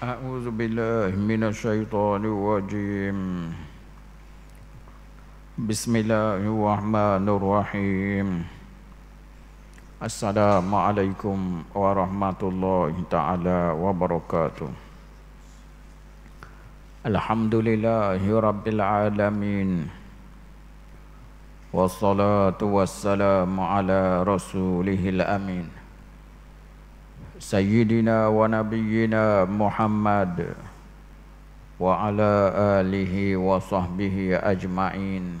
أعوذ بالله من الشيطان الرجيم بسم الله الرحمن الرحيم السلام عليكم ورحمة الله تعالى وبركاته الحمد لله رب العالمين والصلاة والسلام على رسوله الأمين Sayyidina wa Nabiyyina Muhammad wa ala alihi wa sahbihi ajma'in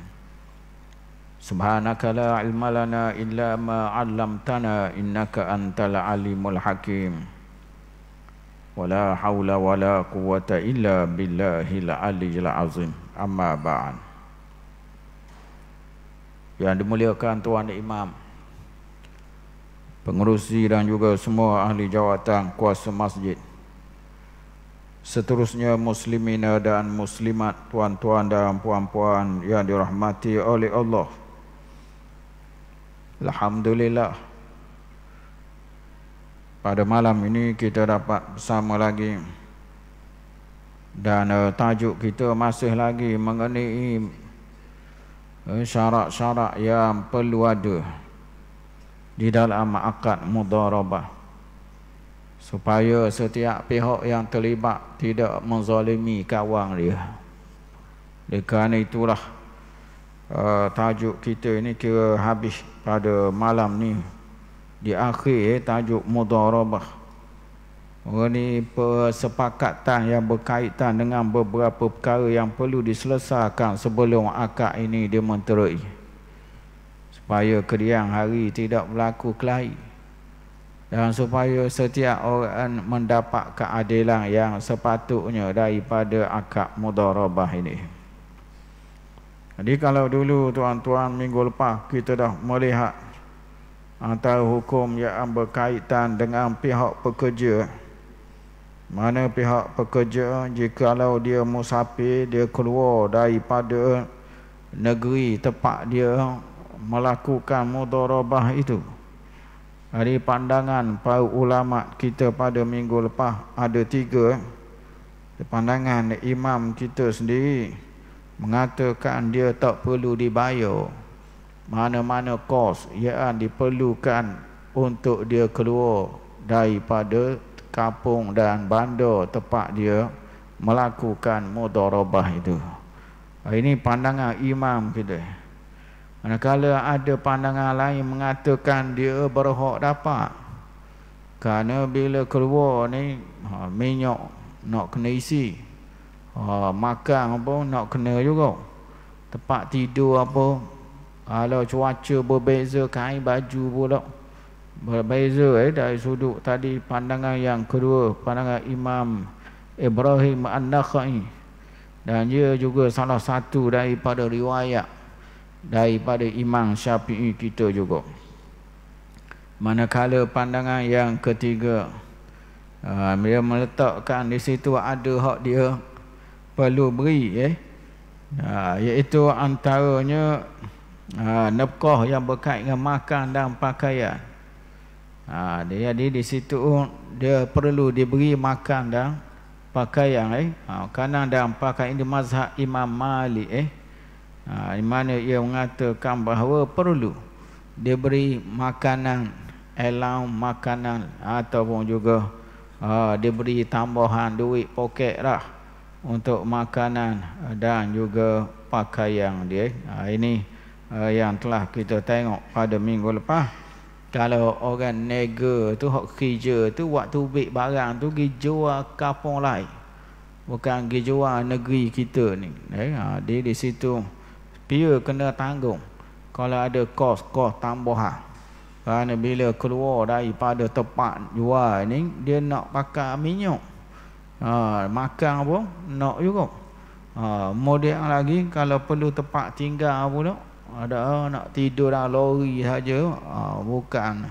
Subhanaka la ilma lana illa ma 'allamtana innaka antal alimul hakim Wala haula wala quwwata illa billahil aliyyil azim amma ba'an Yang dimuliakan tuan imam pengerusi dan juga semua ahli jawatan kuasa masjid seterusnya muslimin dan muslimat tuan-tuan dan puan-puan yang dirahmati oleh Allah Alhamdulillah pada malam ini kita dapat bersama lagi dan eh, tajuk kita masih lagi mengenai eh, syarat-syarat yang perlu ada di dalam akad mudharabah supaya setiap pihak yang terlibat tidak menzalimi kawan dia. Dekan itulah uh, tajuk kita ini kira habis pada malam ni di akhir eh, tajuk mudharabah. Ini persepakatan yang berkaitan dengan beberapa perkara yang perlu diselesaikan sebelum akad ini dimenterai. Di supaya keriang hari tidak berlaku kelahi dan supaya setiap orang mendapat keadilan yang sepatutnya daripada akad mudharabah ini jadi kalau dulu tuan-tuan minggu lepas kita dah melihat antara ah, hukum yang berkaitan dengan pihak pekerja mana pihak pekerja jika kalau dia musafir dia keluar daripada negeri tempat dia melakukan mudharabah itu dari pandangan para ulama kita pada minggu lepas ada tiga pandangan imam kita sendiri mengatakan dia tak perlu dibayar mana-mana kos yang diperlukan untuk dia keluar daripada kampung dan bandar tempat dia melakukan mudharabah itu ini pandangan imam kita. Manakala ada pandangan lain mengatakan dia berhak dapat. Kerana bila keluar ni ha, minyak nak kena isi. Ha, makan apa nak kena juga. Tempat tidur apa. Kalau cuaca berbeza, kain baju pula. Berbeza eh, dari sudut tadi pandangan yang kedua. Pandangan Imam Ibrahim An-Nakhai. Dan dia juga salah satu daripada riwayat daripada Imam Syafi'i kita juga. Manakala pandangan yang ketiga, ah, dia meletakkan di situ ada hak dia perlu beri. Eh? Iaitu antaranya ah, nafkah yang berkait dengan makan dan pakaian. Jadi di situ dia perlu diberi makan dan pakaian. Eh? Kanan dan pakaian di mazhab Imam Malik. Eh? ha, di mana ia mengatakan bahawa perlu diberi makanan elang makanan ataupun juga ha, diberi tambahan duit poket lah untuk makanan ha, dan juga pakaian dia ha, ini uh, yang telah kita tengok pada minggu lepas kalau orang nega tu hak kerja tu waktu beli barang tu pergi jual kampung lain bukan pergi jual negeri kita ni eh, ha, dia di situ dia kena tanggung Kalau ada kos-kos tambahan Kerana bila keluar daripada tempat jual ni Dia nak pakai minyak ha, Makan apa Nak juga ha, Kemudian lagi Kalau perlu tempat tinggal pula ada nak tidur dalam lori saja ha, bukan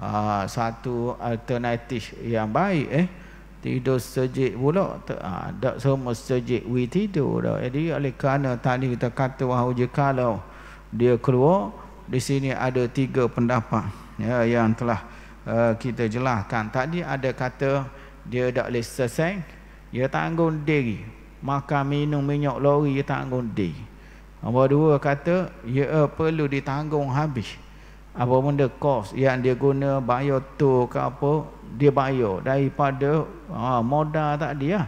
ha, satu alternatif yang baik eh tidur sejik pula tak ah, ha, semua sejik we tidur dah jadi oleh kerana tadi kita kata wahu kalau dia keluar di sini ada tiga pendapat ya, yang telah uh, kita jelaskan tadi ada kata dia tak boleh selesai dia tanggung diri makan minum minyak lori dia tanggung diri nombor dua kata dia ya, perlu ditanggung habis apa benda cost? yang dia guna bayar tu ke apa dia bayar daripada ha, modal tadi lah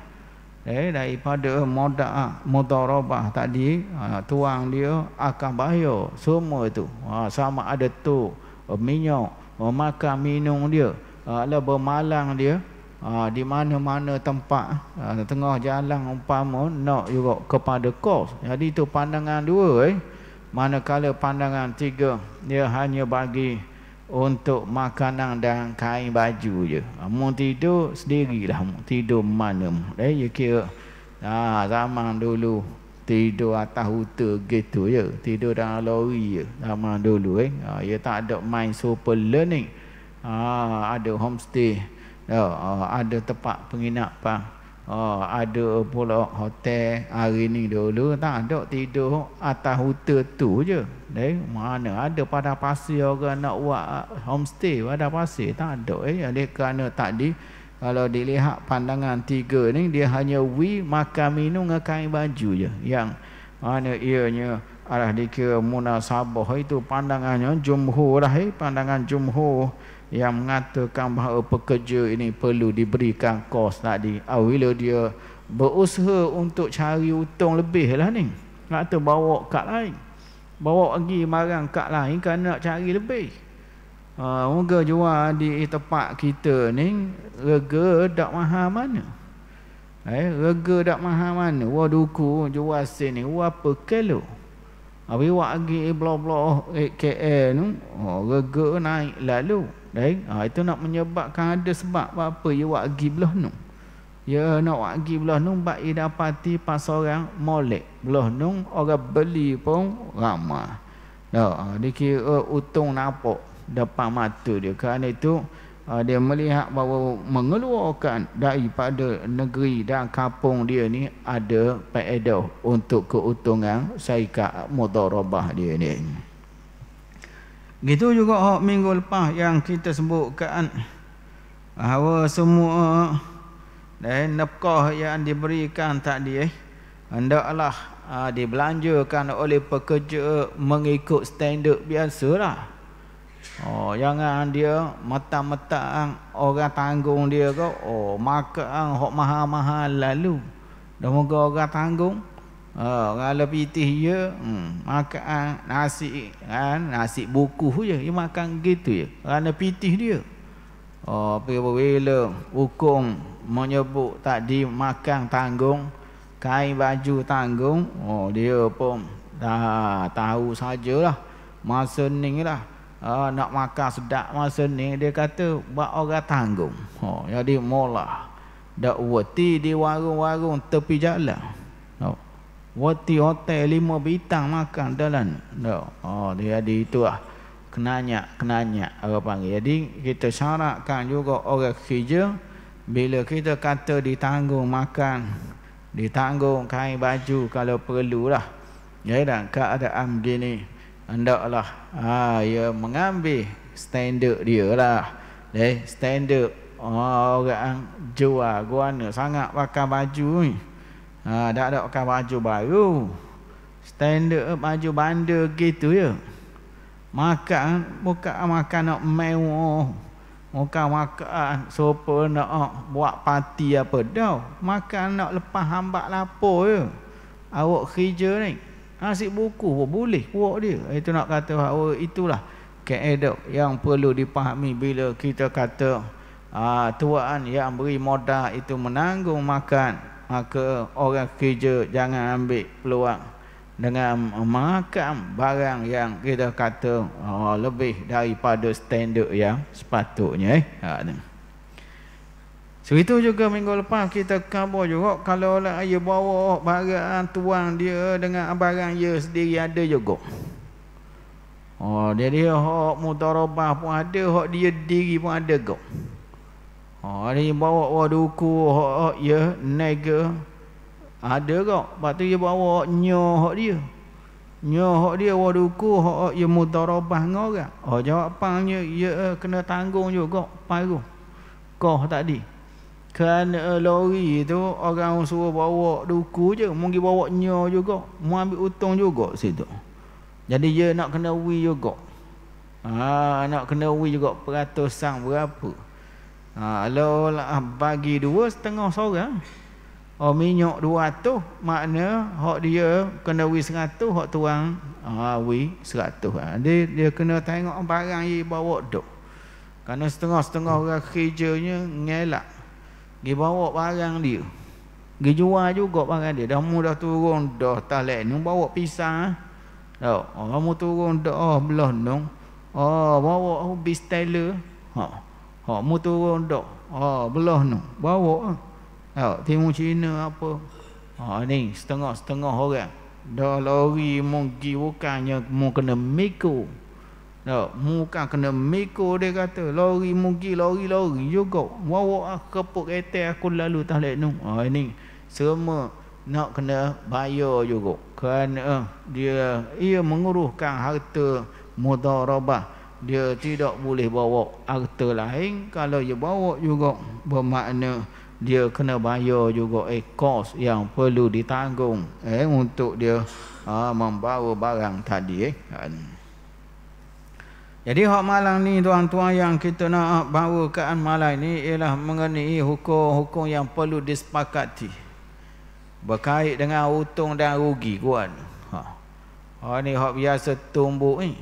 eh, daripada modal ha, mudarabah tadi ha, tuang dia akan bayar semua itu ha, sama ada tu minyak makan minum dia ada ha, lah bermalang dia ha, di mana-mana tempat ha, tengah jalan umpama nak juga kepada cost. jadi itu pandangan dua eh manakala pandangan tiga dia hanya bagi untuk makanan dan kain baju je ah, mu tidur sendirilah mu tidur mana mu eh ya kira ah, zaman dulu tidur atas huta gitu je tidur dalam lori je zaman dulu eh ah, you ya tak ada main super learning ah, ada homestay ah, ah ada tempat penginapan Oh, ada pula hotel hari ni dulu tak ada tidur atas huta tu je. Eh, mana ada pada pasir orang nak buat homestay pada pasir tak ada eh. Jadi kerana di kalau dilihat pandangan tiga ni dia hanya wi makan minum dengan kain baju je yang mana ianya arah dikira munasabah itu pandangannya jumhur lah eh. pandangan jumhur yang mengatakan bahawa pekerja ini perlu diberikan kos tadi awila dia berusaha untuk cari untung lebih lah ni kata bawa kad lain bawa lagi marang kad lain kerana nak cari lebih uh, moga jual di tempat kita ni rega tak maha mana eh, rega tak mahal mana wah duku jual sini wah apa Abi wak agi blok blok eh, oh, KL nu, naik lalu. Dai, ha, itu nak menyebabkan ada sebab apa ya wak agi belah nu. Ya nak wak agi belah nu bak i dapati pasoran molek belah nu orang beli pun ramah. Dah, ha, dikira uh, untung napa depan mata dia. Kerana itu Ah, dia melihat bahawa mengeluarkan daripada negeri dan kampung dia ni ada faedah untuk keuntungan syarikat mudharabah dia ni. Gitu juga hak minggu lepas yang kita sebutkan bahawa semua dan nafkah yang diberikan tadi eh hendaklah uh, dibelanjakan oleh pekerja mengikut standard biasalah. Oh, jangan dia mata-mata orang tanggung dia ke. Oh, makan hok maha maha lalu. Dah moga orang tanggung. Oh, kalau pitih dia, hmm, makan nasi kan, nasi buku je. Dia makan gitu je. Kerana pitih dia. Oh, bila-bila hukum menyebut tak di makan tanggung, kain baju tanggung, oh dia pun dah tahu sajalah. Masa ni lah Ah, nak makan sedap masa ni dia kata buat orang tanggung. Ha, oh, jadi mola, dak wati di warung-warung tepi jalan. No. Oh. Ha, wati hotel lima bintang makan dalam. No. Ha, oh, ha, dia jadi itu ah. Kenanya, kenanya orang panggil. Jadi kita syaratkan juga orang kerja bila kita kata ditanggung makan, ditanggung kain baju kalau perlulah. Ya dan keadaan begini. ni hendaklah ha ya mengambil standard dia lah eh standard oh, orang jual guana sangat pakai baju ni ha dak ada pakai baju baru standard baju bandar gitu ya makan bukan makan nak mewah Makan makan sopo nak ha, buat parti apa dah. Makan nak lepas hambat lapor je. Ya. Awak kerja ni. Nasib buku pun boleh kuat dia. Itu eh, nak kata bahawa itulah keedok yang perlu dipahami bila kita kata aa, ah, tuan yang beri modal itu menanggung makan. Maka orang kerja jangan ambil peluang dengan makan barang yang kita kata aa, ah, lebih daripada standard yang sepatutnya. Eh. Ha, Cerita juga minggu lepas kita khabar juga kalau lah ia bawa oh, barang tuang dia dengan barang dia sendiri ada juga. Oh, dia dia hak oh, mutarabah pun ada, Hok oh, dia diri pun ada kok. Oh, dia bawa waduku Hok hak ya nega ada kok. Patu dia bawa nyo hak dia. Nyo hak dia waduku Hok hak ya mutarabah ngorang. Oh, jawapannya ya kena tanggung juga paruh. Kau tadi kerana uh, eh, lori tu orang suruh bawa duku je mungkin bawa nyo juga mau ambil utung juga situ jadi dia nak kena wi juga ha, nak kena wi juga peratusan berapa ha, lah bagi dua setengah seorang oh, minyak dua tu makna hak dia kena wi seratus hak tuang ha, wi seratus ha. dia, dia kena tengok barang dia bawa duk Karena setengah-setengah orang kerjanya ngelak dia bawa barang dia dia jual juga barang dia dah mudah turun dah talak ni bawa pisang tau ah. Orang kamu turun dah oh, belah nung oh bawa habis oh, tailor ha ha mu turun dah oh, belah nung bawa ah tau timu Cina apa ha ni setengah setengah orang dah lori mu gi bukannya mu kena mikul Oh, muka kena miko dia kata lori mugi lori lori juga wawa ah, kepuk kereta aku lalu tak lek nu oh, ini semua nak kena bayar juga kerana uh, dia ia menguruhkan harta mudharabah dia tidak boleh bawa harta lain kalau dia bawa juga bermakna dia kena bayar juga eh, kos yang perlu ditanggung eh, untuk dia uh, membawa barang tadi eh. Uh. Jadi hak malang ni tuan-tuan yang kita nak bawa ke malang ni ialah mengenai hukum-hukum yang perlu disepakati. Berkait dengan utung dan rugi kuat. Ha. Ha ni hak biasa tumbuk ni.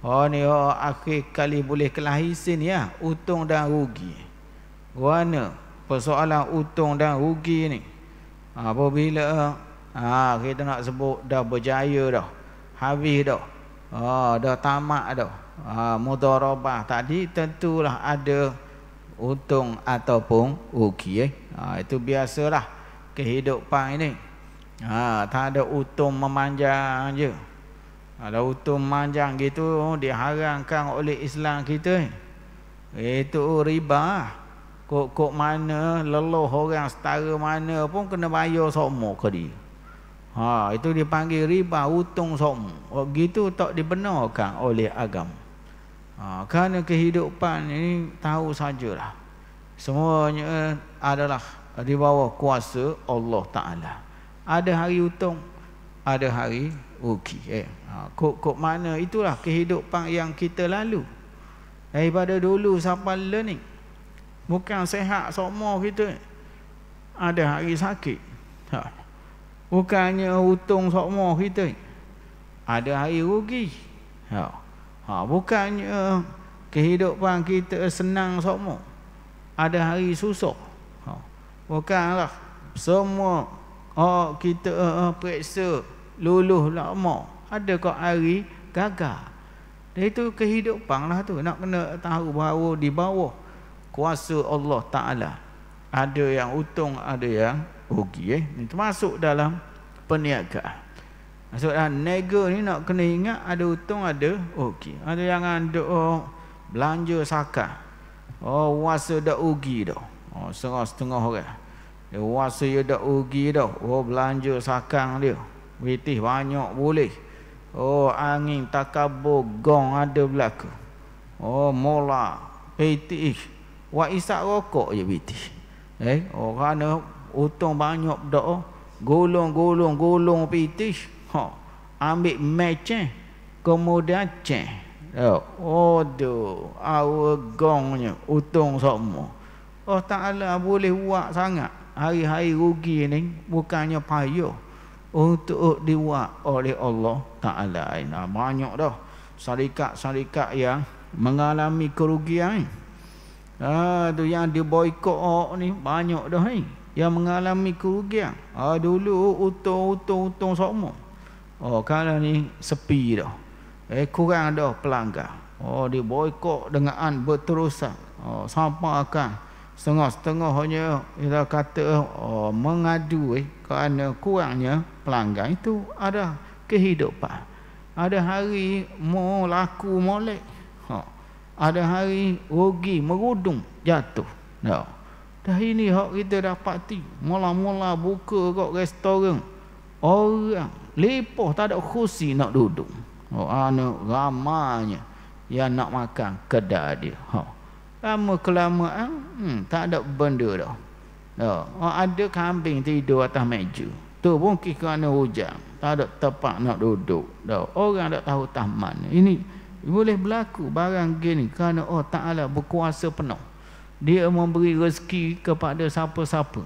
Ha ni hak akhir kali boleh kelahi sin ya, utung dan rugi. Guana persoalan utung dan rugi ni. Apabila ha, kita nak sebut dah berjaya dah. Habis dah. Ha, dah tamat dah uh, mudharabah tadi tentulah ada untung ataupun rugi eh. Uh, itu biasalah kehidupan ini. Ha, tak ada untung memanjang je. Ada untung memanjang gitu diharamkan oleh Islam kita. Eh. Itu riba. Kok-kok mana leluh orang setara mana pun kena bayar semua ke dia. Ha, itu dipanggil riba, utung semua. Begitu tak dibenarkan oleh agama ha, Kerana kehidupan ini Tahu sajalah Semuanya adalah Di bawah kuasa Allah Ta'ala Ada hari untung Ada hari rugi eh. ha, Kok-kok mana itulah kehidupan Yang kita lalu Daripada dulu sampai learning Bukan sehat semua kita Ada hari sakit ha. Bukannya untung semua kita Ada hari rugi ha. Ha, bukannya kehidupan kita senang semua. Ada hari susah. Ha, bukanlah semua oh, kita uh, periksa luluh lama. Ada kok hari gagal. Dan itu kehidupan lah tu. Nak kena tahu bahawa di bawah kuasa Allah Ta'ala. Ada yang untung, ada yang rugi. Eh. termasuk dalam perniagaan. Maksudnya ah, nego ni nak kena ingat ada untung ada. Okey. Ada ah, jangan duk oh, belanja sakat. Oh, wasa dah ugi dah. Oh, serah setengah orang. Dia wasa dia dah ugi dah. Oh, belanja sakang dia. Witih banyak boleh. Oh, angin takabur gong ada belaka. Oh, mola. Witih. wa isak rokok je witih. Eh, orang oh, ni utung banyak dah. Gulung, gulung, gulung witih ha ambil match eh kemudian ceh oh tu our gongnya utung semua oh taala boleh buat sangat hari-hari rugi ni bukannya payah untuk diwak oleh Allah Ta'ala nah, banyak dah syarikat-syarikat yang mengalami kerugian ni. Ah, tu yang diboikot ni banyak dah ni yang mengalami kerugian ah, dulu utuh utuh utuh semua Oh, kala ni sepi dah. Eh, kurang dah pelanggan. Oh, dia boikot dengan berterusan. Oh, sampai akan setengah-setengah hanya kita kata oh, mengadu eh, kerana kurangnya pelanggan itu ada kehidupan. Ada hari mau laku molek. Ha. Oh, ada hari rugi merudung jatuh. No. Dah ini hak kita dapati mula-mula buka kok restoran. Orang lepoh tak ada kursi nak duduk. Oh anak ramanya yang nak makan kedai dia. Ha. Lama kelamaan hmm, tak ada benda dah. Oh, oh ada kambing tidur atas meja. Tu pun kerana hujan. Tak ada tempat nak duduk. Dah. Orang tak tahu taman. Ini boleh berlaku barang gini kerana oh Taala berkuasa penuh. Dia memberi rezeki kepada siapa-siapa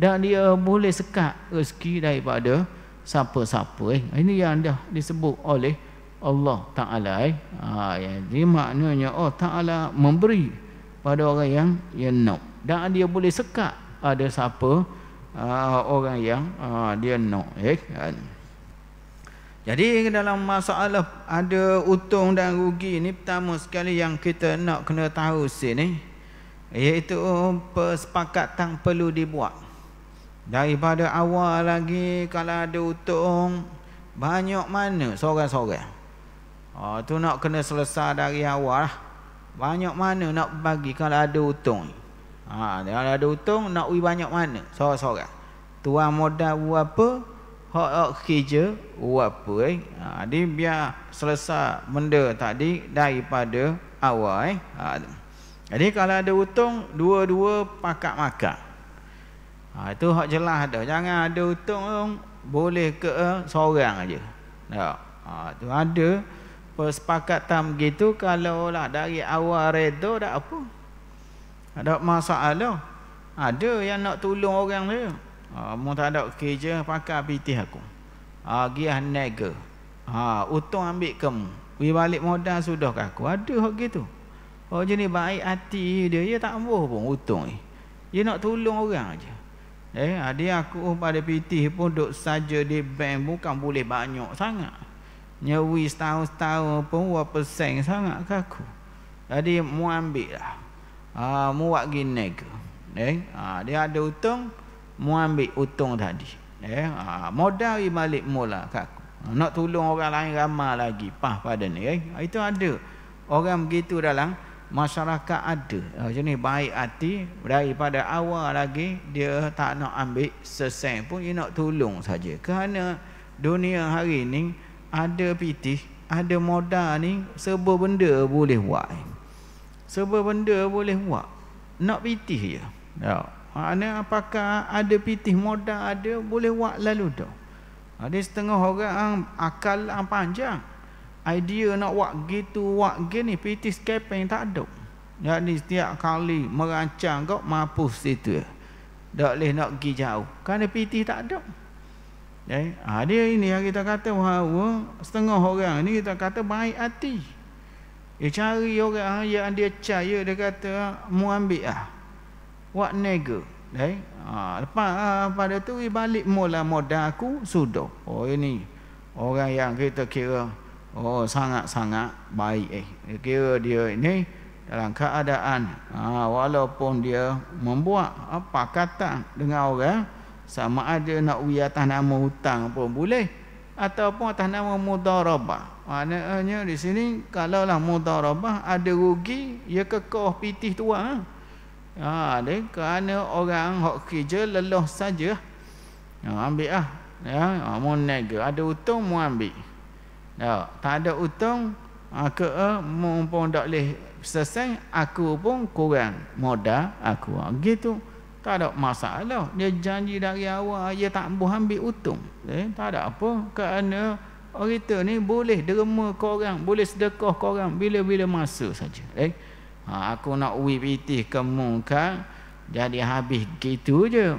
dan dia boleh sekat rezeki daripada siapa-siapa eh. ini yang dah disebut oleh Allah Ta'ala eh. ha, ya. jadi maknanya Allah Ta'ala memberi pada orang yang yang nak dan dia boleh sekat ada siapa uh, orang yang uh, dia nak eh. Kan? jadi dalam masalah ada untung dan rugi ni pertama sekali yang kita nak kena tahu sini iaitu persepakatan perlu dibuat Daripada awal lagi kalau ada utung banyak mana seorang-seorang. Oh tu nak kena selesai dari awal lah. Banyak mana nak bagi kalau ada utung. Ha kalau ada utung nak bagi banyak mana seorang-seorang. Tuan modal buat apa? Hak hak kerja buat apa eh? Ha di biar selesai benda tadi daripada awal eh. Ha. Jadi kalau ada utung dua-dua pakak makan. Ha, itu hak jelas ada. Jangan ada utung um, boleh ke uh, seorang aja. Ya. Tak. Ha, itu ada persepakatan begitu kalau lah dari awal redo tak apa. Ada masalah. Ada yang nak tolong orang dia. Ha, mu tak ada kerja pakai pitih aku. Ha, giah nega. Ha, utung ambil kamu. Pergi balik modal sudah ke aku. Ada hak gitu. Oh jenis baik hati dia, dia tak ambuh pun utung ni. Dia nak tolong orang aja. Eh, ada yang aku pada PT pun duk saja di bank bukan boleh banyak sangat. Nyawi setahun-setahun pun wa pesen sangat ke aku. Jadi mu ambil lah. ha, mu buat gini ke. Eh, ha, dia ada utung, mu ambil utung tadi. Eh, ha, modal i balik mula ke aku. Nak tolong orang lain ramai lagi pah pada ni eh. Itu ada orang begitu dalam masyarakat ada ah, macam ni baik hati daripada awal lagi dia tak nak ambil sesen pun dia nak tolong saja kerana dunia hari ni ada pitih ada modal ni sebab benda boleh buat sebab benda boleh buat nak pitih je ya. Mana apakah ada pitih modal ada boleh buat lalu tu. Ada setengah orang akal yang panjang idea nak buat gitu buat gini piti skeping tak ada jadi setiap kali merancang kau mampus situ tak boleh nak pergi jauh kerana piti tak ada jadi, ya, ha, ada ini yang kita kata bahawa setengah orang ini kita kata baik hati dia cari orang yang dia caya dia kata mau ambil lah buat nego Eh, ya, ha, lepas ha, pada tu balik mula modal aku sudah. Oh ini orang yang kita kira Oh sangat-sangat baik eh. Dia kira dia ini dalam keadaan ha, walaupun dia membuat apa ha, kata dengan orang sama ada nak uji atas nama hutang pun boleh ataupun atas nama mudarabah. Maknanya di sini kalau kalaulah mudarabah ada rugi ia ya kekoh pitih tua. Ha, ada ha, kerana orang hok kerja leloh saja. Ha, ambil ah. Ya, ha, mun ada utang mu ambil. Ya, tak ada utang, untung mau eh, mumpung tak boleh selesai aku pun kurang modal aku gitu tak ada masalah dia janji dari awal dia tak boleh ambil untung eh, tak ada apa kerana kita ni boleh derma korang boleh sedekah korang bila-bila masa saja eh? Ha, aku nak WPT kamu kan jadi habis gitu je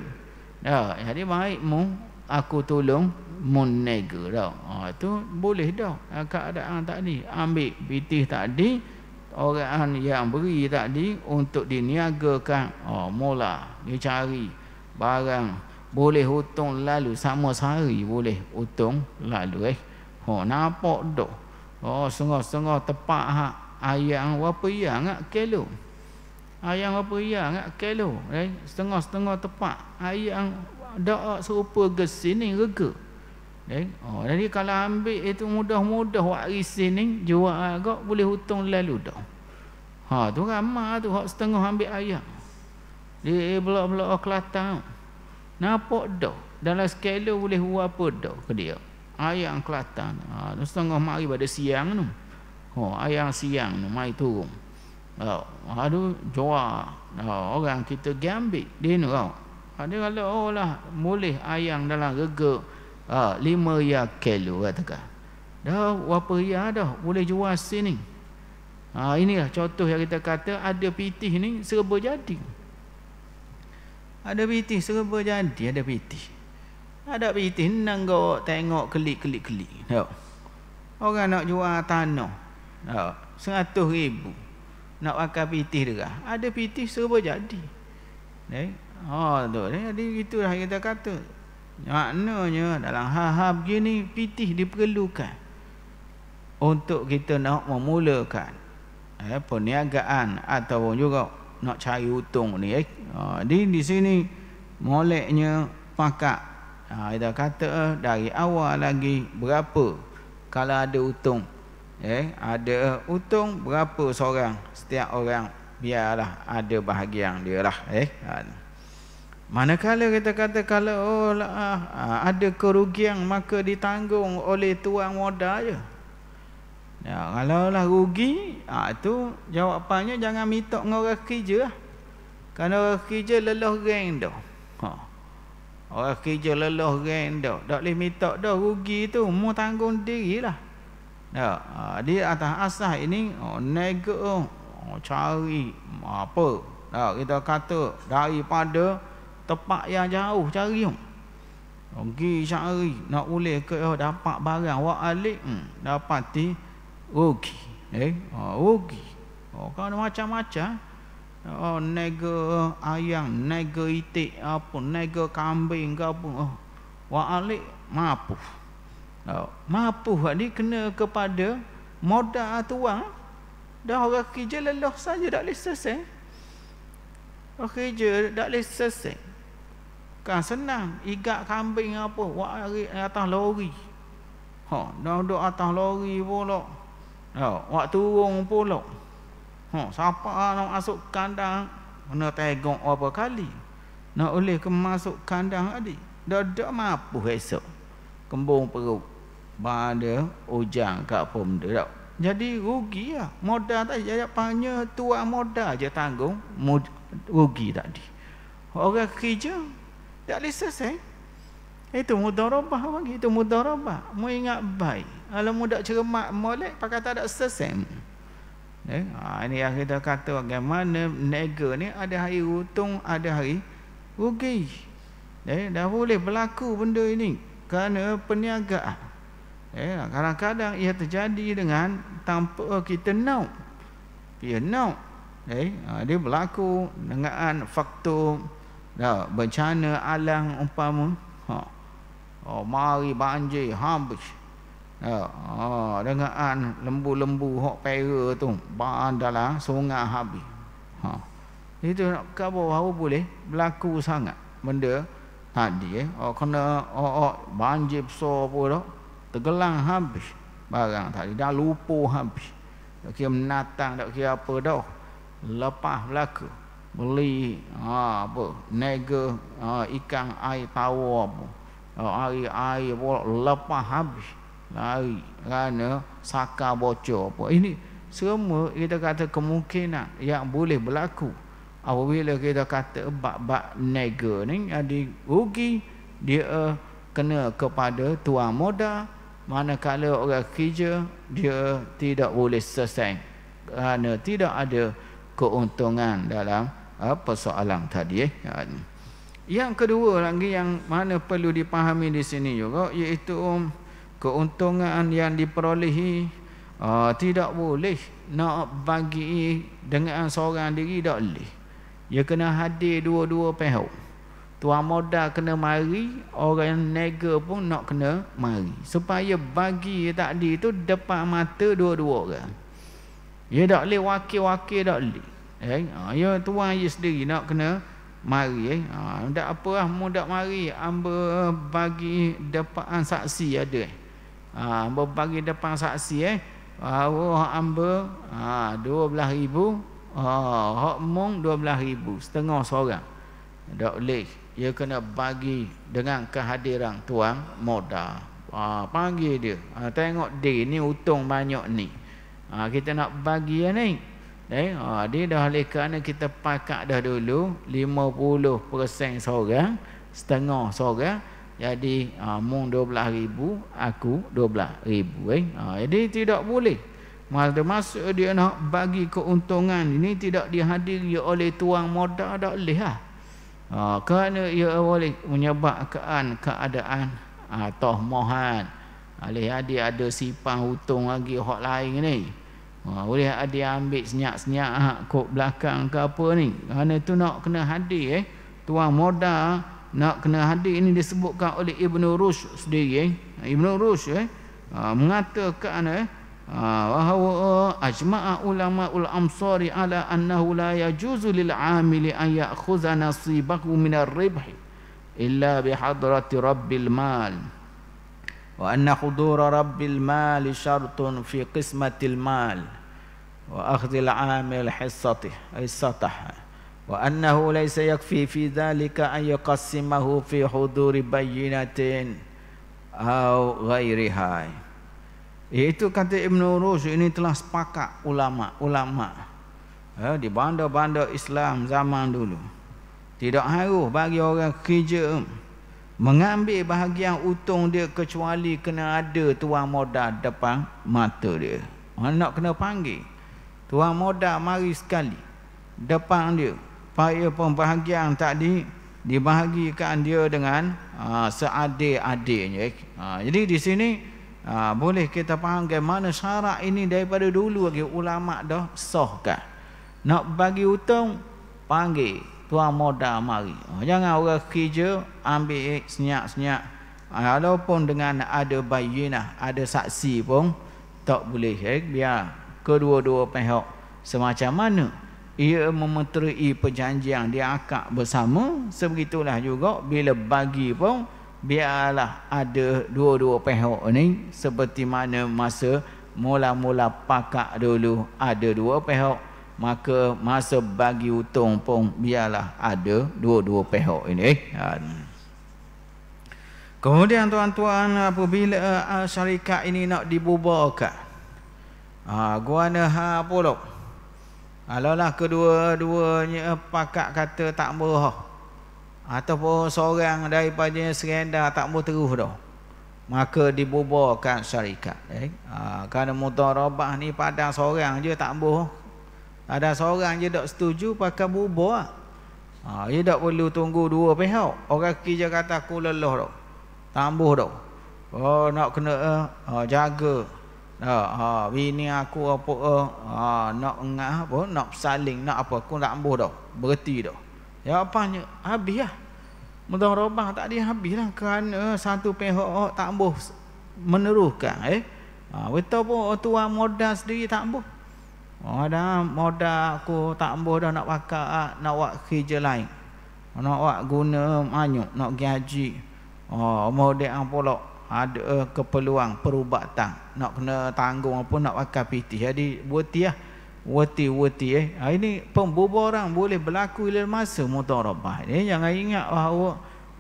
ya, jadi baik mu aku tolong munega dah. Ha, itu boleh dah ha, keadaan ni, Ambil pitih tadi, orang yang beri tadi untuk diniagakan. Ha, mula cari barang boleh hutung lalu sama sehari boleh hutung lalu eh. Ha, nampak dah. Oh, ha, setengah sengah tepat ha. ayang apa yang nak kelo. Ayang apa yang nak kelo. Eh. Setengah-setengah tepat ayang doa serupa ke sini rega. Eh? Oh, jadi kalau ambil itu mudah-mudah warisan ni jual agak boleh hutang lalu dah. Ha tu ramah tu hak setengah ambil ayam. Di belak-belak Kelantan. Nampak dah dalam skala boleh buat apa dah ke dia. Ayam Kelantan. Ha setengah mari pada siang tu. Ha ayam siang tu mai turun. Oh, ha, aduh ha, jual. Oh, orang kita gambit dia ni kau. Ada kalau oh lah boleh ayam dalam regak ha, lima ya kilo katakan dah berapa ya dah boleh jual sini ha, inilah contoh yang kita kata ada pitih ni serba jadi ada pitih serba jadi ada pitih ada pitih nang go tengok klik klik klik tengok orang nak jual tanah tengok seratus ribu nak pakai pitih dia ada pitih serba jadi Eh, oh, tu, eh, jadi itulah yang kita kata Maknanya dalam hal-hal begini pitih diperlukan untuk kita nak memulakan eh, perniagaan atau juga nak cari utung ni eh. Ah, di, di sini moleknya pakak ha, kata eh, dari awal lagi berapa kalau ada utung, eh, ada utung berapa seorang setiap orang biarlah ada bahagian dia lah eh. Ha. Manakala kita kata kalau oh, lah, ah, ah, ada kerugian maka ditanggung oleh tuan modal je. Ya, kalau lah rugi, ha, tu jawapannya jangan minta dengan orang kerja. Kalau orang kerja leloh geng dah. Ha. Orang kerja leloh geng dah. Tak boleh minta dah rugi tu, mu tanggung dirilah. Ya, ha, di atas asah ini oh, nego oh, cari apa. Ya, kita kata daripada tempat yang jauh cari oh, pergi cari nak boleh ke oh, dapat barang wa alik hmm, dapat ti rugi eh oh, rugi oh kan macam-macam oh nego ayam nego itik apa nego kambing ke apa oh, wa alik mampu oh, mampu ni kena kepada modal tuang dah orang kerja lelah saja tak boleh selesai Kerja tak boleh selesai Bukan senang Igat kambing apa Wari atas lori Ha, dah duduk atas lori pula Ha, wak turun pula Ha, siapa nak masuk kandang Kena tengok berapa kali Nak boleh ke masuk kandang tadi Dah duduk mampu esok Kembung perut Bada ujang ke apa benda tak. Jadi rugi lah Modal tadi Jadi panya tuan modal je tanggung Rugi tadi Orang kerja tak boleh selesai. Itu mudarabah orang. Itu mudarabah. Mu ingat baik. Kalau mu tak cermat molek, pakai tak ada selesai. Eh? Ha, ini yang kita kata bagaimana nega ni ada hari untung, ada hari rugi. Eh? Dah boleh berlaku benda ini kerana perniagaan. Eh? Kadang-kadang ia terjadi dengan tanpa kita tahu. Ia tahu, ha, Eh? dia berlaku dengan faktor dah bencana alam umpama ha oh mari banjir hampir ha oh, dengan lembu-lembu hok pera tu ban dalam sungai habis ha itu nak kabo hawa boleh berlaku sangat benda tadi eh oh, kena oh, oh, banjir besar apa tu tergelang habis barang tadi dah lupa habis tak kira menatang tak kira apa dah lepas berlaku beli ha, apa nega ha, ikan air tawar apa ha, air air pula lepas habis lari kerana saka bocor apa ini semua kita kata kemungkinan yang boleh berlaku apabila kita kata bab-bab nega ni jadi rugi dia uh, kena kepada tuan modal manakala orang kerja dia tidak boleh selesai kerana tidak ada keuntungan dalam apa soalan tadi eh. Ya, yang kedua lagi yang mana perlu dipahami di sini juga iaitu um, keuntungan yang diperolehi uh, tidak boleh nak bagi dengan seorang diri tak boleh. Ia kena hadir dua-dua pihak. Tuan modal kena mari, orang nega pun nak kena mari. Supaya bagi tadi tu depan mata dua-dua orang. Ia tak boleh wakil-wakil tak boleh. Eh, ah, ya tuan ya sendiri nak kena mari eh. Ha, tak apa lah, mudah mari. Amba bagi depan saksi ada eh. Ha, ah, amba bagi depan saksi eh. Bahawa amba ha, dua belah ribu. Ha, hak mung dua belah ribu. Setengah seorang. Tak boleh. Dia ya kena bagi dengan kehadiran tuan modal. Ha, panggil dia. Ha, tengok dia ni utung banyak ni. Ha, kita nak bagi ya, ni. Eh, ha, dia dah oleh kerana kita pakak dah dulu 50% seorang setengah seorang jadi ha, mung 12 ribu aku 12 ribu eh. ha, jadi tidak boleh malah masuk dia nak bagi keuntungan ini tidak dihadiri oleh tuang modal tak boleh ha. ha, kerana ia boleh menyebabkan keadaan atau ha, mohan oleh ada sipang hutung lagi orang lain ni Ha, boleh ada yang ambil senyak-senyak hak kok belakang ke apa ni. Kerana tu nak kena hadir eh. Tuang modal nak kena hadir ini disebutkan oleh Ibnu Rush sendiri eh. Ha, Ibnu Rush eh ha, mengatakan eh ha, bahawa eh, ajma'a ulama ul amsari ala annahu la yajuzu lil amili an ya'khudha nasibahu min ar-ribh illa bi rabbil mal. وأن حضور رب المال شرط في قسمة المال وأخذ العامل حصته أي سطح وأنه ليس يكفي في ذلك أن يقسمه في حضور بينة أو غيرها Itu kata Ibn Rush ini telah sepakat ulama-ulama ya, ha, di bandar-bandar Islam zaman dulu. Tidak harus bagi orang kerja mengambil bahagian untung dia kecuali kena ada tuan modal depan mata dia nak kena panggil tuan modal mari sekali depan dia supaya pembahagian tadi dibahagikan dia dengan aa, ah, seadil-adilnya ah, jadi di sini aa, ah, boleh kita panggil mana syarat ini daripada dulu lagi ulama dah sahkan nak bagi hutang panggil tuan modal mari oh, jangan orang kerja ambil eh, senyap-senyap ah, walaupun dengan ada bayinah ada saksi pun tak boleh eh? biar kedua-dua pihak semacam mana ia memeterai perjanjian dia akad bersama sebegitulah juga bila bagi pun biarlah ada dua-dua pihak ni seperti mana masa mula-mula pakak dulu ada dua pihak maka masa bagi hutang pun biarlah ada dua-dua pihak ini kemudian tuan-tuan apabila uh, syarikat ini nak dibubarkan ha guana ha pulak alalah kedua-duanya pakat kata tak berha ataupun seorang daripada serenda tak mau terus dah maka dibubarkan syarikat eh ha, kerana mudharabah ni pada seorang je tak boleh ada seorang je tak setuju pakai bubur ah. Ha, dia tak perlu tunggu dua pihak. Orang kiri je kata aku leluh tu. Tambuh tu. Oh nak kena uh, jaga. Ha, ha, bini aku apa uh, ha, nak ngah apa nak saling nak apa aku tak ambuh dok, Berhenti dok. Ya apa habis lah. Mudah robah tak dia habis lah kerana satu pihak oh, tak ambuh meneruskan eh. Ha, betul pun oh, tuan modal sendiri tak ambuh. Oh dah moda aku tak ambuh dah nak pakai ah, nak buat kerja lain. Nak buat guna manyuk nak gaji. Oh moda ang pula ada keperluan perubatan nak kena tanggung apa nak pakai piti. Jadi buati lah. Wati wati eh. Ah, ini pembubaran boleh berlaku ilal masa mutarabah. Ini eh, jangan ingat bahawa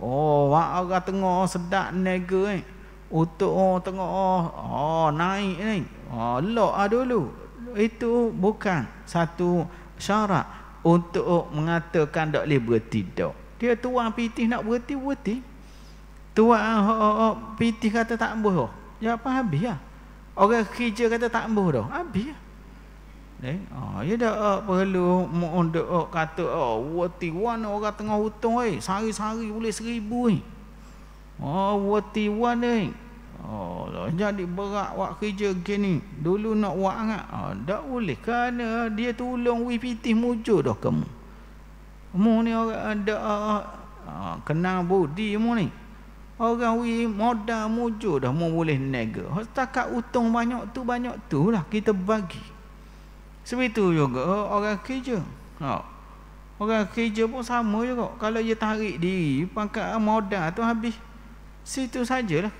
oh wak aga tengok sedak nega eh. Utuk oh, tengah oh, oh naik ni. Eh. Oh, lok ah dulu itu bukan satu syarat untuk mengatakan tak boleh berhenti tak. Dia tuan pitih nak berhenti, berhenti. Tuan oh, oh, oh, pitih kata tak ambuh dah. Ya apa habis lah. Orang kerja kata tak ambuh dah. Habis lah. Eh, oh, ya dah uh, perlu mengundur uh, kata oh, wati wana orang tengah hutung eh. Sari-sari boleh seribu eh. Oh, wati wana eh. Oh jadi berat buat kerja gini dulu nak buat angat oh, ah, tak boleh kerana dia tolong WPT mujur dah kamu kamu ni orang ada uh, kenal budi kamu ni orang wi modal mujur dah mu boleh nega setakat utung banyak tu banyak tu lah kita bagi sebab itu juga oh, orang kerja oh. orang kerja pun sama juga kalau dia tarik diri pakai modal tu habis situ sajalah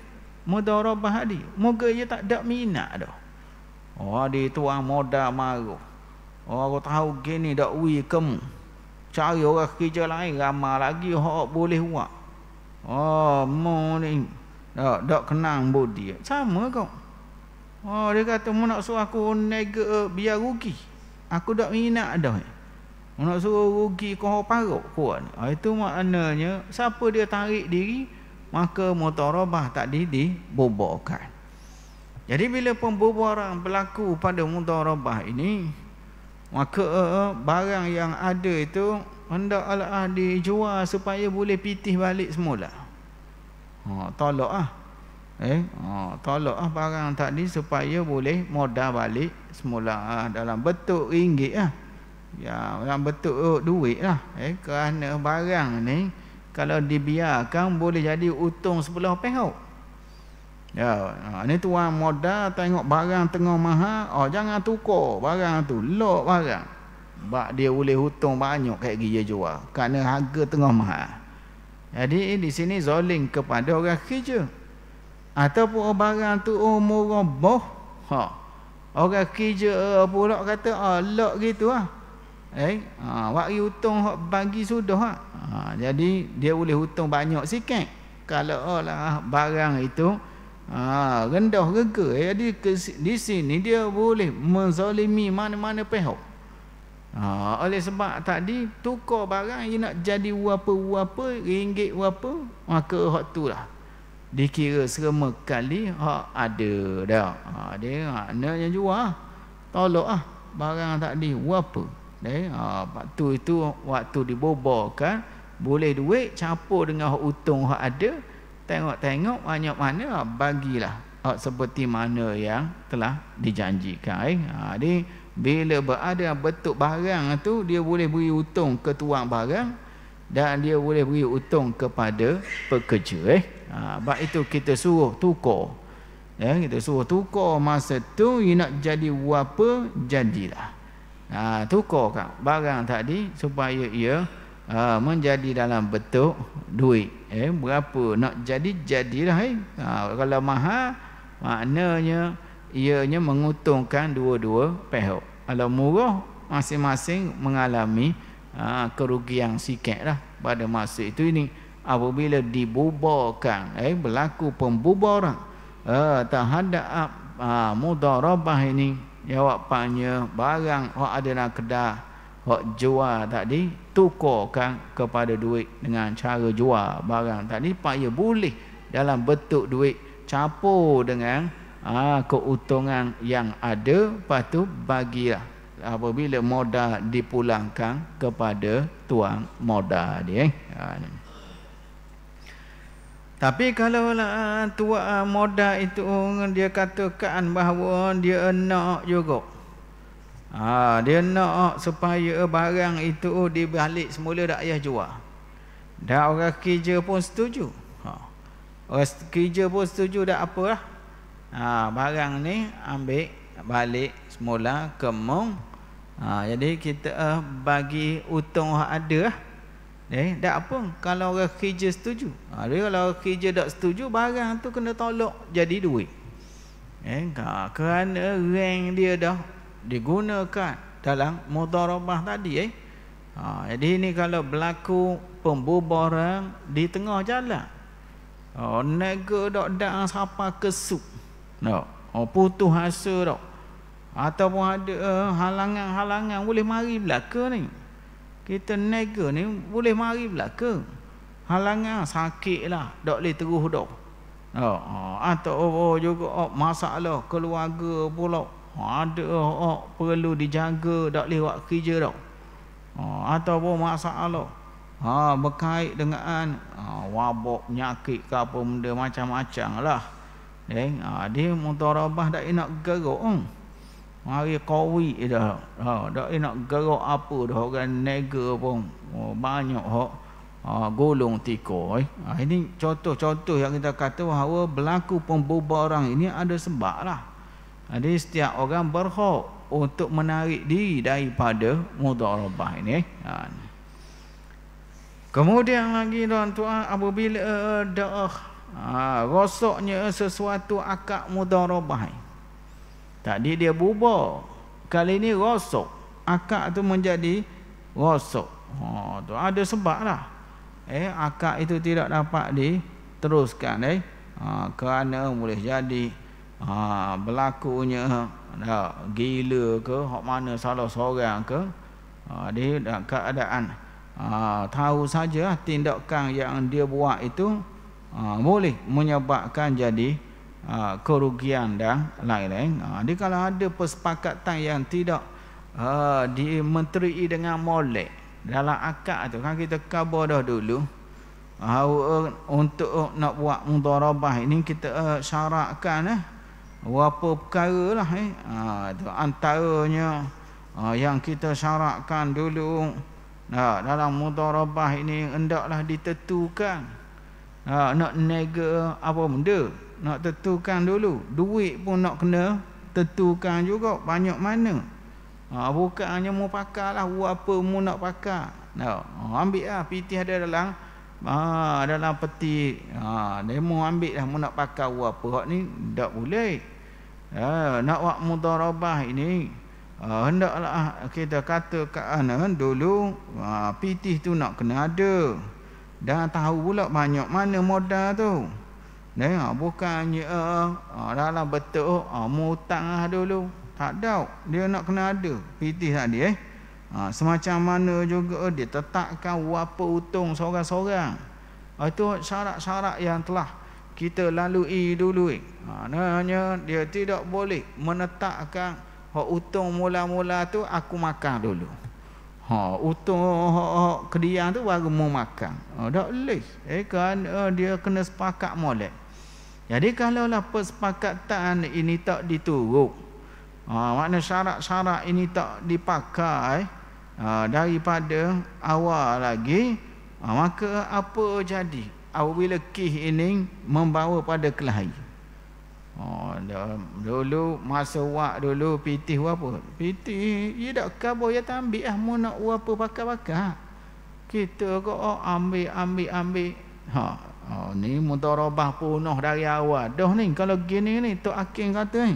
mudarabah hadi moga dia tak ada minat dah oh di tuang modal maruh oh, aku tahu gini dak wi kem cari orang kerja lain ramai lagi hak boleh buat oh mo ni dak dak kenang bodi sama kau oh dia kata mu nak suruh aku nega biar rugi aku dak minat dah mu nak suruh rugi kau parok kau. ah itu maknanya siapa dia tarik diri maka mutarabah di dibubuhkan. Jadi bila pembubaran berlaku pada mutarabah ini, maka eh, barang yang ada itu hendaklah dijual supaya boleh pitih balik semula. Ha, tolak ah. Eh, ha, tolak ah barang tadi supaya boleh modal balik semula ah, dalam bentuk ringgit ah. Ya, dalam bentuk duit lah. Eh, kerana barang ni, kalau dibiarkan boleh jadi utung sebelah pehok ya ini ha, tuan modal tengok barang tengah maha. oh jangan tukar barang tu lok barang bak dia boleh hutung banyak kayak dia jual kerana harga tengah maha. jadi di sini zoling kepada orang kerja ataupun barang tu oh murah boh ha orang kerja eh, pula kata ah lok gitu ah. Eh, ha, wakil hutung hok bagi sudah ha. ha. jadi dia boleh hutung banyak sikit. Kalau olah barang itu ha, rendah rega. Eh, jadi ke, di sini dia boleh menzalimi mana-mana pihak. Ha, oleh sebab tadi tukar barang dia nak jadi apa apa ringgit apa maka hok tulah. Dikira serema kali hok ada dah. Ha, dia ha, nak jual. Tolaklah barang tadi apa. Eh, ha, waktu itu waktu dibobokan boleh duit campur dengan hak hak ada tengok-tengok banyak mana ha, bagilah hak seperti mana yang telah dijanjikan eh. ha, jadi bila berada bentuk barang tu dia boleh beri utung ke tuang barang dan dia boleh beri utung kepada pekerja eh. ha, sebab itu kita suruh tukar eh, kita suruh tukar masa tu you nak jadi apa jadilah ha, tukar kak, barang tadi supaya ia ha, menjadi dalam bentuk duit eh berapa nak jadi jadilah eh ha, kalau maha maknanya ianya menguntungkan dua-dua pihak kalau murah masing-masing mengalami ha, kerugian sikit lah pada masa itu ini apabila dibubarkan eh berlaku pembubaran eh, terhadap ha, mudarabah ini Jawab panya barang hak ada dalam kedai hak jual tadi tukarkan kepada duit dengan cara jual barang tadi Pak payah boleh dalam bentuk duit campur dengan aa, ah, keuntungan yang ada lepas tu bagilah apabila modal dipulangkan kepada tuan modal dia eh. Ah, tapi kalau lah ah, tua ah, moda itu dia katakan bahawa dia nak juga. Ha, dia nak supaya barang itu dibalik semula tak payah jual. Dan orang kerja pun setuju. Ha. Orang kerja pun setuju tak apalah. Ha, barang ni ambil balik semula kemung. Ha, jadi kita uh, bagi utung ada. Ha. Eh, tak apa kalau orang kerja setuju. Ha, kalau orang kerja tak setuju, barang tu kena tolak jadi duit. Eh, ha, kerana rank dia dah digunakan dalam mudharabah tadi. Eh. Ha, jadi ini kalau berlaku pembubaran di tengah jalan. Oh, ha, nego dok dak sapa kesuk. No. Oh, putus hasil dok. Ataupun ada uh, halangan-halangan boleh mari belaka ni. Kita nega ni boleh mari pula ke? Halangan sakit lah. Tak boleh terus dah. Oh, oh, atau oh, oh, juga oh, masalah keluarga pula. Oh, ada oh, oh, perlu dijaga. Tak boleh buat kerja dah. Oh, atau ah, oh, masalah. Ha, berkait dengan ha, ah, wabak penyakit ke apa benda macam-macam lah. Eh, ha, dia mutarabah tak nak gerak. Hmm. Mari kawik dah. Ha, dah nak gerak apa dah orang nega pun. Oh, banyak hak ha, golong tiko Eh. Ha, ini contoh-contoh yang kita kata bahawa berlaku pembubaran ini ada sebab lah. Jadi setiap orang berhak untuk menarik diri daripada mudarabah ini. Eh. Ha. Kemudian lagi tuan-tuan apabila eh, dah ha, rosaknya sesuatu akak mudarabah Tadi dia bubar. Kali ini rosok. Akak tu menjadi rosok. Ha, tu ada sebab lah. Eh, akak itu tidak dapat diteruskan. Eh. Ha, kerana boleh jadi ha, berlakunya ha, gila ke, hok mana salah seorang ke. Ha, dia keadaan ha, tahu saja tindakan yang dia buat itu ha, boleh menyebabkan jadi Ah, kerugian dan lain-lain. Eh. Ah, Jadi kalau ada persepakatan yang tidak ah, di menteri dengan molek dalam akad tu kan kita kabar dah dulu untuk nak buat mudharabah ini kita syaratkan eh apa perkara lah eh itu antaranya yang kita syaratkan dulu nah dalam mudharabah ini hendaklah ditetukan nak nega apa benda nak tentukan dulu duit pun nak kena tentukan juga banyak mana ha, bukan mau pakar lah apa mau nak pakar no. ha, ambil lah piti ada dalam ha, dalam peti ha, dia mau ambil lah mau nak pakar apa hak ni tak boleh ha, nak buat mudarabah ini ha, hendaklah kita kata ke mana dulu ha, piti tu nak kena ada dan tahu pula banyak mana modal tu Dengar, ah, bukannya uh, dalam betul uh, mutang lah dulu. Tak ada. Dia nak kena ada. Piti tadi eh. Ha, semacam mana juga dia tetapkan apa utung, seorang-seorang. Itu syarat-syarat yang telah kita lalui dulu. Eh. Ha, nanya, dia tidak boleh menetapkan hak utung mula-mula tu aku makan dulu. Ha, utung kediang tu baru mau makan. Ha, tak boleh. Eh, kan, dia kena sepakat molek. Jadi kalaulah persepakatan ini tak diturut, ha, Makna syarat-syarat ini tak dipakai ha, Daripada awal lagi ha, Maka apa jadi Apabila kih ini membawa pada kelahi Oh, dulu masa wak dulu pitih apa? Pitih, ia ya tak kabur, ia ya tak ambil lah. Mu nak apa pakai-pakai. Kita kok oh, ambil, ambil, ambil. Ha, Oh, ni mudarabah punah dari awal. Dah ni kalau gini ni Tok Akin kata ni.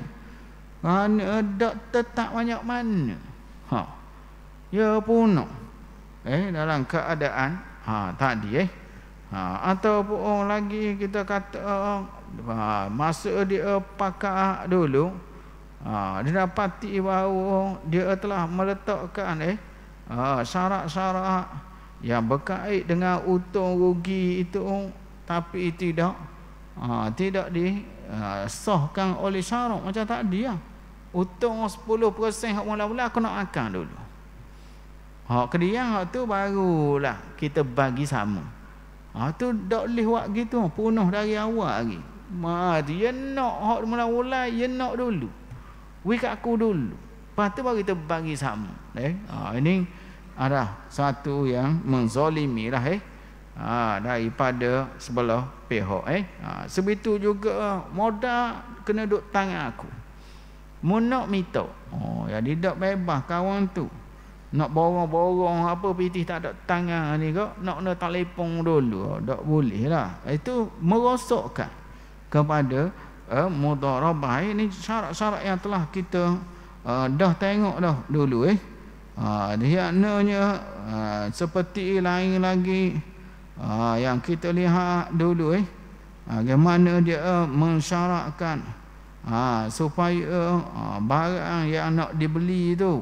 Kan ada tetap banyak mana. Ha. Ya punah. Eh dalam keadaan ha tadi eh. Ha ataupun orang lagi kita kata ha, masa dia pakai dulu ha dia dapati bahawa dia telah meletakkan eh ha, syarat-syarat yang berkait dengan utung rugi itu tapi tidak ha, tidak disahkan ha, oleh syarak macam tak tadi ya. Utung 10% hak mula-mula kena akan dulu. Hak kediang hak tu barulah kita bagi sama. Ha tu dak leh buat gitu punah dari awal lagi. Ma dia nak hak mula-mula dia nak dulu. Wi kat aku dulu. Lepas tu baru kita bagi sama. Eh? Ha, ini ada satu yang menzalimi lah eh ha, daripada sebelah pihak eh ha, sebetul juga modal kena duduk tangan aku munak mito? oh ya tidak bebas kawan tu nak borong-borong apa piti tak ada tangan ni kok nak kena telefon dulu tak oh, boleh lah itu merosokkan kepada eh, mudharabah ini syarat-syarat yang telah kita uh, dah tengok dah dulu eh ha, uh, dia nanya uh, eh, seperti lain lagi ha, yang kita lihat dulu eh ha, bagaimana ha, dia eh, mensyaratkan ha, supaya ha, barang yang nak dibeli tu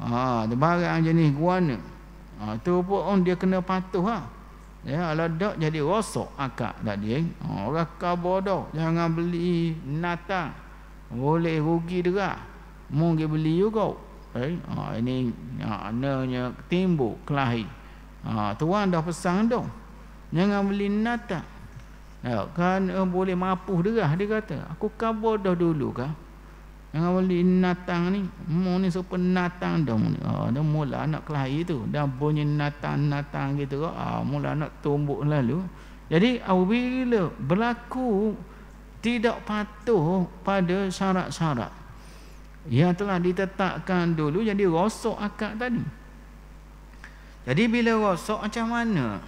ha, barang jenis guana ha, tu pun dia kena patuh ha. ya kalau tak jadi rosak akak tadi eh. ha, orang bodoh jangan beli nata boleh rugi juga mungkin beli juga eh. ha, ini ha, nanya timbul kelahi Ha, tuan dah pesan dong. Jangan beli nata. Ya, kan eh, boleh mapuh derah dia kata. Aku kabur dah dulu kah? Jangan beli natang ni. Mu ni super natang dah. Ha, dah mula anak kelahir tu. Dah bunyi natang-natang gitu. Ha, mula anak tumbuk lalu. Jadi apabila berlaku tidak patuh pada syarat-syarat yang telah ditetapkan dulu jadi rosok akad tadi. Jadi bila rosak macam mana?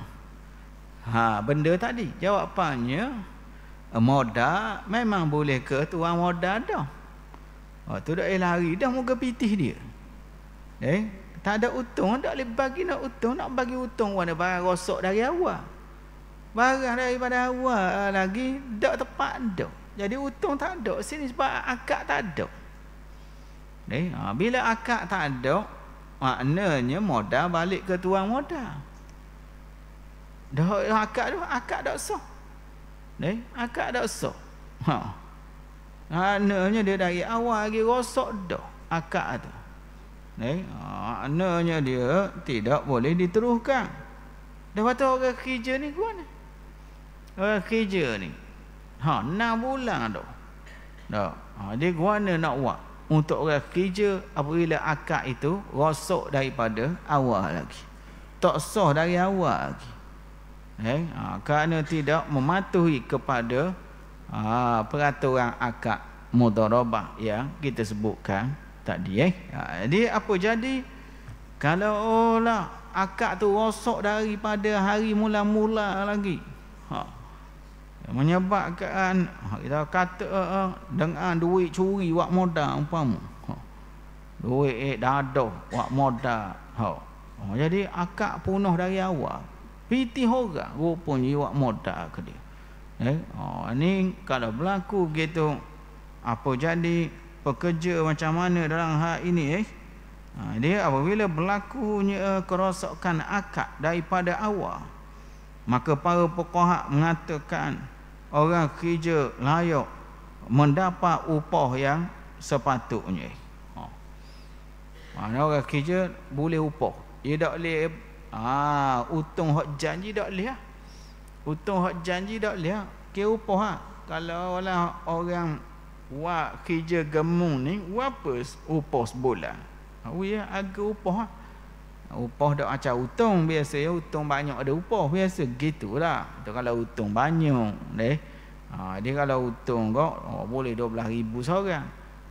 Ha, benda tadi. Jawapannya modal memang boleh ke tuan modal dah. Oh, tu dah elah hari dah muka pitih dia. Eh, tak ada untung tak boleh bagi nak untung nak bagi untung warna barang rosak dari awal. Barang daripada awal ah, lagi tak tepat dah. Jadi untung tak ada sini sebab akak tak ada. Eh, ha, bila akak tak ada, maknanya modal balik ke tuan modal dah akad tu akad dak sah ni akad dak sah ha maknanya dia dari awal lagi rosak dah akad tu ni maknanya dia tidak boleh diteruskan dah kata orang kerja ni gua ni orang kerja ni ha 6 bulan dah dah ha, dia gua nak buat untuk orang kerja apabila akad itu rosok daripada awal lagi tak sah dari awal lagi eh? ha, kerana tidak mematuhi kepada ha, peraturan akad mudarabah yang kita sebutkan tadi eh? ha, jadi apa jadi kalau olah akad tu rosok daripada hari mula-mula lagi menyebabkan ha, kita kata eh, eh, dengan duit curi wak modal umpama ha. duit eh, dadah wak modal ha oh, jadi akak punah dari awal piti orang rupanya wak modal ke dia eh oh, ini kalau berlaku gitu apa jadi pekerja macam mana dalam hal ini eh dia apabila berlakunya kerosakan akak daripada awal maka para pokohak mengatakan orang kerja layak mendapat upah yang sepatutnya. Ha. Mana orang kerja boleh upah. Dia tak boleh ha, utung hak janji tak boleh. Ha. Utung hak janji tak boleh. Ha. Ke upah ha. Kalau orang, lah orang buat kerja gemung ni, apa upah sebulan? ya, agak upah ha. Upah tak macam utung biasa ya. Utung banyak ada upah biasa. Gitulah. Itu kalau utung banyak. Eh. Ha, dia kalau utung kok oh, boleh 12 ribu seorang.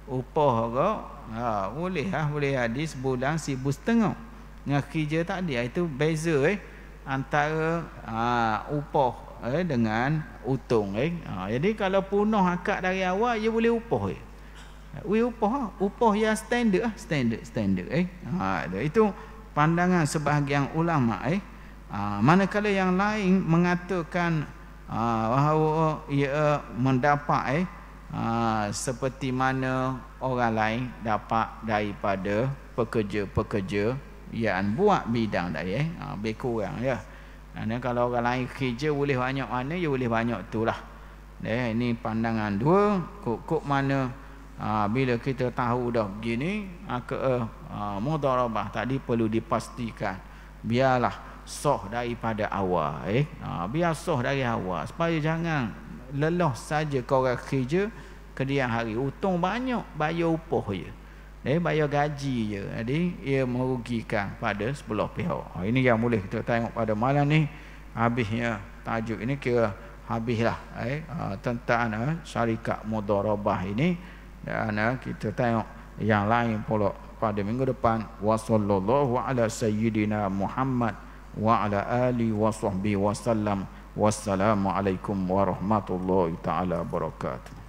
Upah kok ha, boleh lah. Boleh ada sebulan sibu setengah. Dengan kerja tak ada. Ha, itu beza eh. Antara ha, upah eh, dengan utung. Eh. Ha, jadi kalau punah akad dari awal, dia boleh upah. Eh. Weh upah. Upah yang standard. Lah, standard. Standard. Eh. Ha, itu pandangan sebahagian ulama eh ah, manakala yang lain mengatakan ah, bahawa ia mendapat eh ah, seperti mana orang lain dapat daripada pekerja-pekerja yang buat bidang dah eh lebih kurang ya Karena kalau orang lain kerja boleh banyak mana ya boleh banyak itulah eh ini pandangan dua kok kok mana ha, bila kita tahu dah begini eh, ha, ke uh, mudharabah tadi perlu dipastikan biarlah soh daripada awal eh ha, biar soh dari awal supaya jangan lelah saja kau orang kerja kediang hari untung banyak bayar upah je eh bayar gaji je jadi ia merugikan pada sebelah pihak ha, ini yang boleh kita tengok pada malam ni habisnya tajuk ini kira habislah eh ha, tentang eh, syarikat mudharabah ini dan eh, kita tengok yang lain pula pada minggu depan wa sallallahu ala sayyidina Muhammad wa ala ali wa sahbi wasallam wassalamu alaikum warahmatullahi taala wabarakatuh